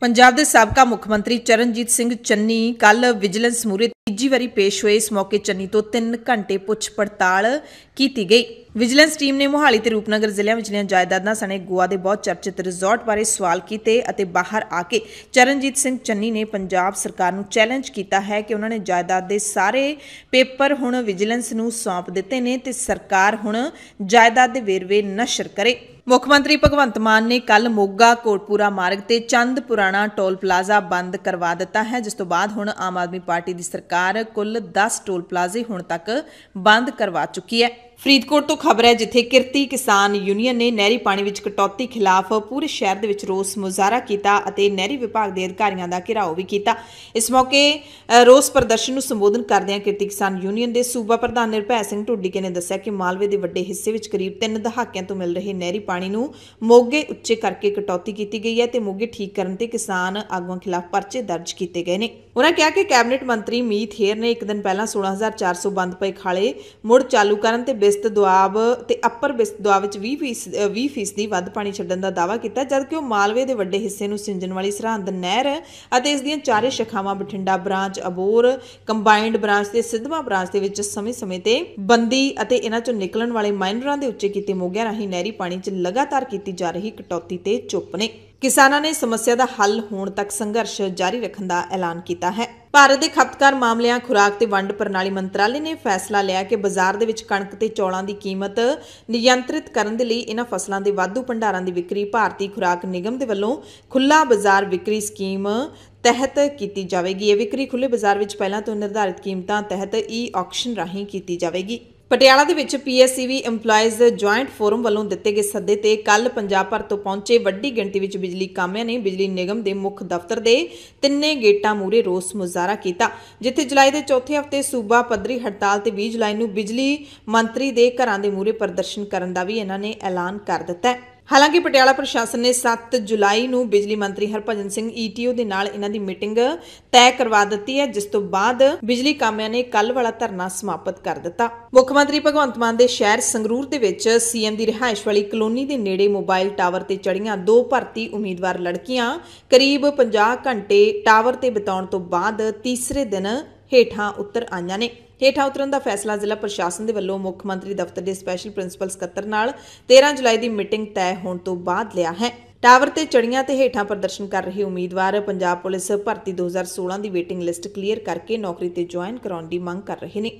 ਪੰਜਾਬ ਦੇ ਸਾਬਕਾ ਮੁੱਖ ਮੰਤਰੀ ਚਰਨਜੀਤ ਸਿੰਘ ਚੰਨੀ ਕੱਲ ਵਿਜੀਲੈਂਸ ਮੂਰੇ ਤੀਜੀ ਵਾਰੀ ਪੇਸ਼ ਹੋਏ ਇਸ ਮੌਕੇ ਚੰਨੀ ਤੋਂ 3 ਘੰਟੇ ਪੁੱਛ ਪੜਤਾਲ ਕੀਤੀ ਗਈ ਵਿਜੀਲੈਂਸ ਟੀਮ ਨੇ ਮੁਹਾਲੀ ਤੇ ਰੂਪਨਗਰ ਜ਼ਿਲ੍ਹਿਆਂ ਵਿਚਲੀਆਂ ਜਾਇਦਾਦਾਂ ਸਣੇ ਗੋਆ ਦੇ ਬਹੁਤ ਚਰਚਿਤ ਰਿਜ਼ੋਰਟ ਬਾਰੇ ਸਵਾਲ ਕੀਤੇ ਅਤੇ ਬਾਹਰ ਆ ਕੇ ਚਰਨਜੀਤ ਸਿੰਘ ਚੰਨੀ ਨੇ ਪੰਜਾਬ ਸਰਕਾਰ ਨੂੰ ਚੈਲੰਜ ਕੀਤਾ ਹੈ ਕਿ ਉਹਨਾਂ ਨੇ ਜਾਇਦਾਦ ਦੇ ਸਾਰੇ ਪੇਪਰ ਹੁਣ ਵਿਜੀਲੈਂਸ ਨੂੰ ਸੌਂਪ ਦਿੱਤੇ ਨੇ ਤੇ ਸਰਕਾਰ ਹੁਣ ਜਾਇਦਾਦ ਦੇ ਵੇਰਵੇ ਨਸ਼ਰ ਕਰੇ ਮੁੱਖ ਮੰਤਰੀ ਭਗਵੰਤ ਮਾਨ ਨੇ ਕੱਲ ਮੋਗਾ ਕੋਟਪੂਰਾ ਮਾਰਗ ਤੇ ਚੰਦ ਪੁਰਾਣਾ ਟੋਲ ਪਲਾਜ਼ਾ ਬੰਦ ਕਰਵਾ ਦਿੱਤਾ ਹੈ ਜਿਸ ਤੋਂ ਬਾਅਦ ਹੁਣ ਆਮ ਆਦਮੀ ਪਾਰਟੀ ਦੀ ਸਰਕਾਰ ਕੁੱਲ 10 ਟੋਲ ਪਲਾਜ਼ੇ ਹੁਣ ਤੱਕ ਬੰਦ ਕਰਵਾ ਚੁੱਕੀ ਹੈ ਫਰੀਦਕੋਟ ਤੋਂ ਖਬਰ ਹੈ ਜਿੱਥੇ ਕਿਰਤੀ ਕਿਸਾਨ ਯੂਨੀਅਨ ਨੇ ਨਹਿਰੀ ਪਾਣੀ ਵਿੱਚ ਕਟੌਤੀ ਖਿਲਾਫ ਪੂਰੇ ਸ਼ਹਿਰ ਦੇ ਵਿੱਚ ਰੋਸ ਮੁਜ਼ਾਹਰਾ ਕੀਤਾ ਅਤੇ ਨਹਿਰੀ ਵਿਭਾਗ ਦੇ ਅਧਿਕਾਰੀਆਂ ਦਾ ਘਿਰਾਓ ਵੀ ਕੀਤਾ ਇਸ ਮੌਕੇ ਰੋਸ ਪ੍ਰਦਰਸ਼ਨ ਨੂੰ ਸੰਬੋਧਨ ਕਰਦਿਆਂ ਕਿਰਤੀ ਕਿਸਾਨ ਯੂਨੀਅਨ ਦੇ ਸੂਬਾ ਪ੍ਰਧਾਨ ਨਿਰਭੈ ਸਿੰਘ ਢੁੱਡੀਕੇ ਨੇ ਦੱਸਿਆ ਕਿ ਮਾਲਵੇ ਦੇ ਵੱਡੇ ਹਿੱਸੇ ਵਿੱਚ ਕਰੀਬ 3 ਦਹਾਕਿਆਂ ਤੋਂ ਮਿਲ ਰਹੇ ਨਹਿਰੀ ਪਾਣੀ ਨੂੰ ਮੋਗੇ ਉੱਚੇ ਕਰਕੇ ਕਟੌਤੀ ਕੀਤੀ ਗਈ ਹੈ ਤੇ ਮੋਗੇ ਠੀਕ ਕਰਨ ਤੇ ਕਿਸਾਨ ਆਗੂਆਂ ਖਿਲਾਫ ਪਰਚੇ ਦਰਜ ਕੀਤੇ ਗਏ ਨੇ ਉਨ੍ਹਾਂ ਕਿਹਾ ਕਿ ਕੈਬਨਿਟ ਮੰਤਰੀ ਮੀਤ ਹੇਰ ਨੇ ਇੱਕ ਦਿਨ ਪਹਿਲਾਂ 16400 ਬੰਦ ਪਏ ਖਾਲੇ ਮੁੜ ਚਾਲੂ ਕਰਨ ਤੇ ਬਿਸਤ ਦੁਆਬ ਤੇ ਅਪਰ ਬਿਸਤ ਦੁਆਬ ਵਿੱਚ 20 20 ਫੀਸਦੀ ਵੱਧ ਪਾਣੀ ਛੱਡਣ ਦਾ ਦਾਵਾ ਕੀਤਾ ਜਦਕਿ ਉਹ ਮਾਲਵੇ ਦੇ ਵੱਡੇ ਹਿੱਸੇ ਨੂੰ ਸਿੰਜਣ ਵਾਲੀ ਸਰਹੰਦ ਨਹਿਰ ਅਤੇ ਇਸ ਦੀਆਂ ਚਾਰੇ ਸ਼ਖਾਵਾਂ Bathinda branch Abohar combined branch ਤੇ ਸਿੱਧਵਾ ਬ੍ਰਾਂਚ ਦੇ ਵਿੱਚ ਸਮੇਂ-ਸਮੇਂ ਤੇ ਬੰਦੀ ਅਤੇ ਇਹਨਾਂ ਚੋਂ ਨਿਕਲਣ ਵਾਲੇ ਮਾਈਨਰਾਂ ਦੇ ਉੱਚੇ ਕੀਤੇ ਮੋਗਿਆਂ ਰਾਹੀਂ ਨਹਿਰੀ ਪਾਣੀ 'ਚ ਲਗਾਤਾਰ ਕੀਤੀ ਜਾ ਰਹੀ ਕਟੌਤੀ ਤੇ ਚੁੱਪ ਨੇ ਕਿਸਾਨਾਂ ਨੇ ਸਮੱਸਿਆ ਦਾ ਹੱਲ ਹੋਣ ਤੱਕ ਸੰਘਰਸ਼ ਜਾਰੀ ਰੱਖਣ ਦਾ ਐਲਾਨ ਕੀਤਾ ਹੈ ਭਾਰਤ ਦੇ ਖਪਤਕਾਰ ਮਾਮਲਿਆਂ ਖੁਰਾਕ ਤੇ ਵੰਡ ਪ੍ਰਣਾਲੀ ਮੰਤਰਾਲੇ ਨੇ ਫੈਸਲਾ ਲਿਆ ਕਿ ਬਾਜ਼ਾਰ ਦੇ ਵਿੱਚ ਕਣਕ ਤੇ ਚੌਲਾਂ ਦੀ ਕੀਮਤ ਨਿਯੰਤਰਿਤ ਕਰਨ ਦੇ ਲਈ ਇਹਨਾਂ ਫਸਲਾਂ ਦੇ ਵਾਧੂ ਭੰਡਾਰਾਂ ਦੀ ਵਿਕਰੀ ਭਾਰਤੀ ਖੁਰਾਕ ਨਿਗਮ ਦੇ ਵੱਲੋਂ ਖੁੱਲਾ ਬਾਜ਼ਾਰ ਵਿਕਰੀ ਸਕੀਮ ਤਹਿਤ ਕੀਤੀ ਜਾਵੇਗੀ ਇਹ ਵਿਕਰੀ ਖੁੱਲੇ ਬਾਜ਼ਾਰ ਵਿੱਚ ਪਹਿਲਾਂ ਤੋਂ ਨਿਰਧਾਰਿਤ ਕੀਮਤਾਂ ਤਹਿਤ ਈ ਆਕਸ਼ਨ ਰਾਹੀਂ ਕੀਤੀ ਜਾਵੇਗੀ ਪਟਿਆਲਾ ਦੇ ਵਿੱਚ ਪੀਐਸਸੀਵੀ EMPLOYEES ਜੁਆਇੰਟ ਫੋਰਮ ਵੱਲੋਂ ਦਿੱਤੇ ਗਏ ਸੱਦੇ ਤੇ ਕੱਲ ਪੰਜਾਬ ਭਰ ਤੋਂ ਪਹੁੰਚੇ ਵੱਡੀ ਗਿਣਤੀ ਵਿੱਚ ਬਿਜਲੀ ਕਾਮਿਆਂ ਨੇ ਬਿਜਲੀ ਨਿਗਮ ਦੇ ਮੁੱਖ ਦਫ਼ਤਰ ਦੇ ਤਿੰਨੇ ਗੇਟਾਂ ਮੂਰੇ ਰੋਸ ਮੁਜ਼ਾਹਰਾ ਕੀਤਾ ਜਿੱਥੇ ਜੁਲਾਈ ਦੇ ਚੌਥੇ ਹਫ਼ਤੇ ਸੂਬਾ ਪੱਧਰੀ ਹੜਤਾਲ ਤੇ 20 ਜੁਲਾਈ ਨੂੰ ਬਿਜਲੀ ਮੰਤਰੀ ਦੇ ਘਰਾਂ ਦੇ ਮੂਰੇ ਪ੍ਰਦਰਸ਼ਨ ਕਰਨ ਦਾ ਵੀ ਇਹਨਾਂ ਨੇ ਐਲਾਨ ਕਰ ਦਿੱਤਾ ਹੈ ਹਾਲਾਂਕਿ ਪਟਿਆਲਾ ਪ੍ਰਸ਼ਾਸਨ ਨੇ 7 ਜੁਲਾਈ ਨੂੰ ਬਿਜਲੀ ਮੰਤਰੀ ਹਰਭਜਨ ਸਿੰਘ ਈਟੀਓ ਦੇ ਨਾਲ ਇਹਨਾਂ ਦੀ ਮੀਟਿੰਗ ਤੈਅ ਕਰਵਾ ਦਿੱਤੀ ਹੈ ਜਿਸ ਤੋਂ ਬਾਅਦ ਬਿਜਲੀ ਕਾਮਿਆਂ ਨੇ ਕੱਲ ਵਾਲਾ ਧਰਨਾ ਸਮਾਪਤ ਕਰ ਦਿੱਤਾ ਮੁੱਖ ਮੰਤਰੀ ਭਗਵੰਤ ਮਾਨ ਦੇ ਸ਼ਹਿਰ ਸੰਗਰੂਰ ਦੇ ਵਿੱਚ ਸੀਐਮ ਦੀ ਰਿਹਾਇਸ਼ ਵਾਲੀ ਕਲੋਨੀ ਦੇ ਨੇੜੇ ਮੋਬਾਈਲ ਟਾਵਰ ਤੇ ਚੜੀਆਂ ਦੋ ਭਰਤੀ ਉਮੀਦਵਾਰ ਲੜਕੀਆਂ ਕਰੀਬ 50 ਘੰਟੇ ਟਾਵਰ ਤੇ ਬਿਤਾਉਣ ਤੋਂ ਬਾਅਦ ਤੀਸਰੇ ਦਿਨ ਹੇਠਾਂ ਉੱਤਰ ਆਈਆਂ ਨੇ ਹੇਠਾਂ ਉਤਰਨ ਦਾ ਫੈਸਲਾ ਜ਼ਿਲ੍ਹਾ ਪ੍ਰਸ਼ਾਸਨ ਦੇ ਵੱਲੋਂ ਮੁੱਖ ਮੰਤਰੀ ਦਫ਼ਤਰ ਦੇ ਸਪੈਸ਼ਲ ਪ੍ਰਿੰਸੀਪਲ ਸਕੱਤਰ ਨਾਲ 13 ਜੁਲਾਈ ਦੀ ਮੀਟਿੰਗ ਤੈਅ ਹੋਣ ਤੋਂ ਬਾਅਦ ਲਿਆ ਹੈ ਟਾਵਰ ਤੇ ਚੜੀਆਂ ਤੇ ਹੇਠਾਂ ਪ੍ਰਦਰਸ਼ਨ ਕਰ ਰਹੇ ਉਮੀਦਵਾਰ ਪੰਜਾਬ ਪੁਲਿਸ ਭਰਤੀ 2016 ਦੀ ਵੇਟਿੰਗ ਲਿਸਟ ਕਲੀਅਰ ਕਰਕੇ ਨੌਕਰੀ ਤੇ ਜੁਆਇਨ ਕਰਾਉਣ ਦੀ ਮੰਗ ਕਰ ਰਹੇ ਨੇ